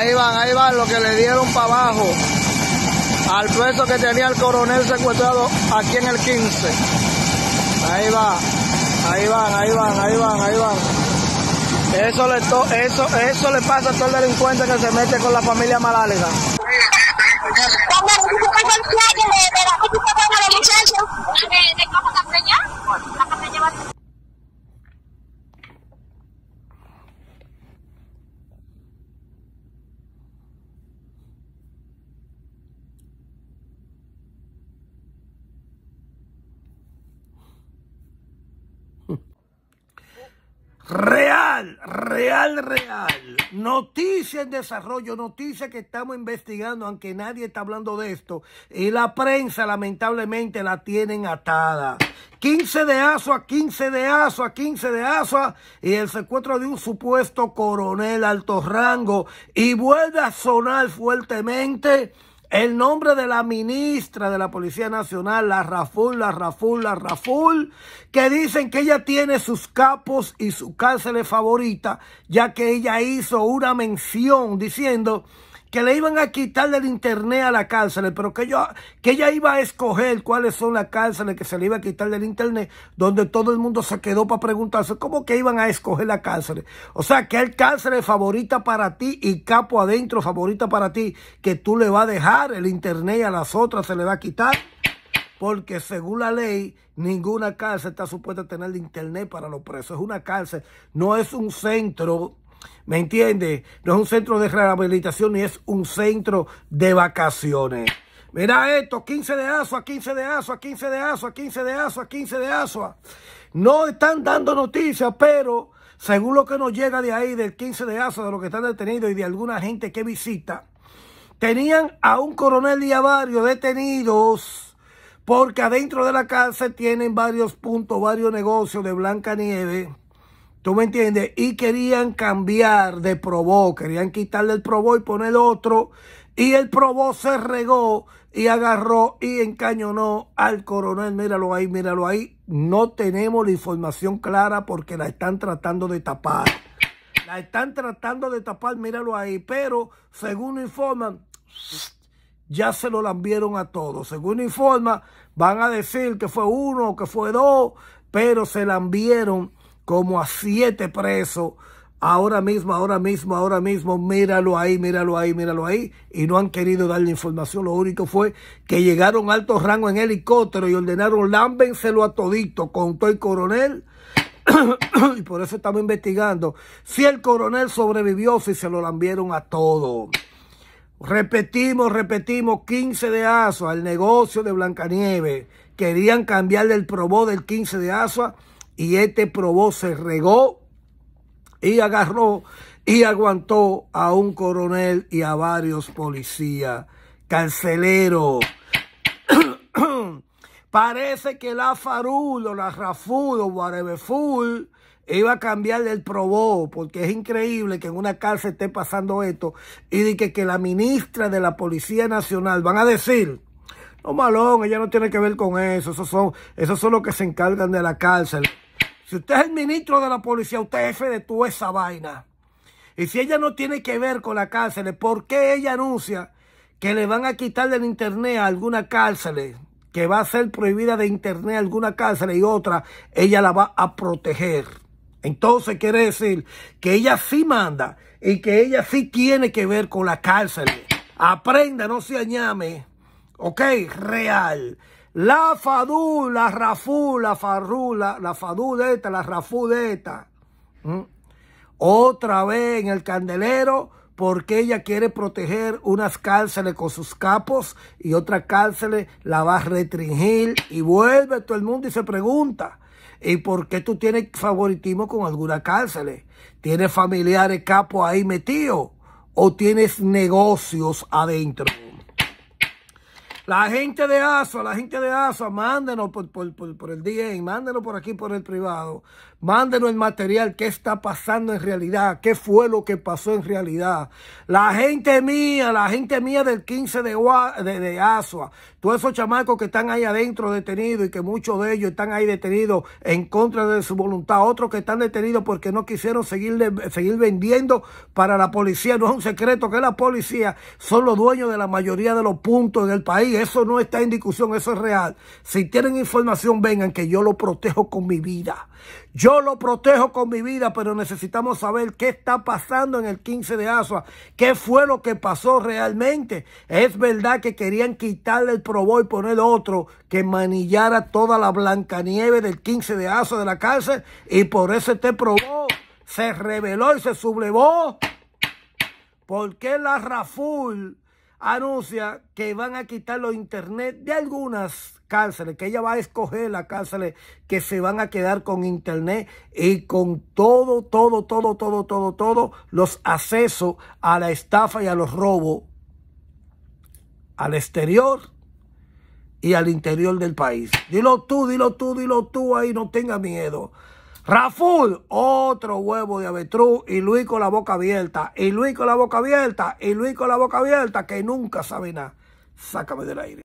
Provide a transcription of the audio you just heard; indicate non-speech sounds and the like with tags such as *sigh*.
Ahí van, ahí van, lo que le dieron para abajo al preso que tenía el coronel secuestrado aquí en el 15. Ahí va, ahí van, ahí van, ahí van, ahí van. Eso le, to, eso, eso le pasa a todo el delincuente que se mete con la familia malálega. Real, real, real. Noticia en desarrollo, noticia que estamos investigando, aunque nadie está hablando de esto. Y la prensa, lamentablemente, la tienen atada. 15 de a 15 de a 15 de ASOA. Y el secuestro de un supuesto coronel alto rango. Y vuelve a sonar fuertemente el nombre de la ministra de la Policía Nacional, la Raful, la Raful, la Raful, que dicen que ella tiene sus capos y su cárceles favorita, ya que ella hizo una mención diciendo que le iban a quitar del internet a la cárcel, pero que, yo, que ella iba a escoger cuáles son las cárceles que se le iba a quitar del internet, donde todo el mundo se quedó para preguntarse cómo que iban a escoger las cárceles. O sea, que hay cárceles favorita para ti y capo adentro favorita para ti, que tú le vas a dejar el internet y a las otras se le va a quitar porque según la ley, ninguna cárcel está supuesta a tener internet para los presos. Es una cárcel, no es un centro ¿Me entiende, No es un centro de rehabilitación ni es un centro de vacaciones. Mira esto, 15 de ASUA, 15 de ASUA, 15 de ASUA, 15 de ASUA, 15 de ASUA. No están dando noticias, pero según lo que nos llega de ahí, del 15 de ASUA, de los que están detenidos y de alguna gente que visita, tenían a un coronel y a varios detenidos porque adentro de la cárcel tienen varios puntos, varios negocios de Blanca Nieve ¿Tú me entiendes? Y querían cambiar de probó, querían quitarle el probó y poner otro. Y el probó se regó y agarró y encañonó al coronel. Míralo ahí, míralo ahí. No tenemos la información clara porque la están tratando de tapar. La están tratando de tapar, míralo ahí. Pero según informan, *sniffs* ya se lo lambieron a todos. Según informan, van a decir que fue uno, que fue dos, pero se lambieron como a siete presos. Ahora mismo, ahora mismo, ahora mismo, míralo ahí, míralo ahí, míralo ahí. Y no han querido darle información. Lo único fue que llegaron altos rango en helicóptero y ordenaron lámbenselo a todito, contó el coronel. *coughs* y por eso estamos investigando si el coronel sobrevivió, si se lo lambieron a todo. Repetimos, repetimos, 15 de ASUA, el negocio de Blancanieve Querían cambiarle el probó del 15 de ASUA y este probó, se regó y agarró y aguantó a un coronel y a varios policías. Cancelero. *clears throat* Parece que la Farulo, la Rafudo, Guarebeful, iba a cambiar del probó, porque es increíble que en una cárcel esté pasando esto, y de que, la ministra de la Policía Nacional van a decir, no malón, ella no tiene que ver con eso, esos son, esos son los que se encargan de la cárcel. Si usted es el ministro de la policía, usted es jefe de toda esa vaina. Y si ella no tiene que ver con la cárcel, ¿por qué ella anuncia que le van a quitar del internet a alguna cárcel? Que va a ser prohibida de internet a alguna cárcel y otra, ella la va a proteger. Entonces quiere decir que ella sí manda y que ella sí tiene que ver con la cárcel. Aprenda, no se añame. Ok, real. La Fadú, la Rafú, la Farrú, la, la de esta, la Rafú de esta. ¿Mm? Otra vez en el candelero porque ella quiere proteger unas cárceles con sus capos y otras cárceles la va a restringir y vuelve todo el mundo y se pregunta, ¿y por qué tú tienes favoritismo con algunas cárceles? ¿Tienes familiares capos ahí metidos o tienes negocios adentro? La gente de ASO, la gente de ASO, mándenos por, por, por, por el DM, mándenos por aquí, por el privado, Mándenos el material, qué está pasando en realidad, qué fue lo que pasó en realidad. La gente mía, la gente mía del 15 de, de, de Asua, todos esos chamacos que están ahí adentro detenidos y que muchos de ellos están ahí detenidos en contra de su voluntad, otros que están detenidos porque no quisieron seguir, seguir vendiendo para la policía. No es un secreto que la policía son los dueños de la mayoría de los puntos del país. Eso no está en discusión, eso es real. Si tienen información, vengan que yo lo protejo con mi vida. Yo lo protejo con mi vida, pero necesitamos saber qué está pasando en el 15 de Asua, qué fue lo que pasó realmente. Es verdad que querían quitarle el probó y poner otro que manillara toda la blanca nieve del 15 de Asua de la cárcel y por eso este probó se rebeló y se sublevó. porque la Raful? anuncia que van a quitar los internet de algunas cárceles, que ella va a escoger las cárceles que se van a quedar con internet y con todo, todo, todo, todo, todo, todo, los accesos a la estafa y a los robos al exterior y al interior del país. Dilo tú, dilo tú, dilo tú ahí, no tenga miedo. Raful, otro huevo de avetruz y Luis con la boca abierta, y Luis con la boca abierta, y Luis con la boca abierta, que nunca sabe nada. Sácame del aire.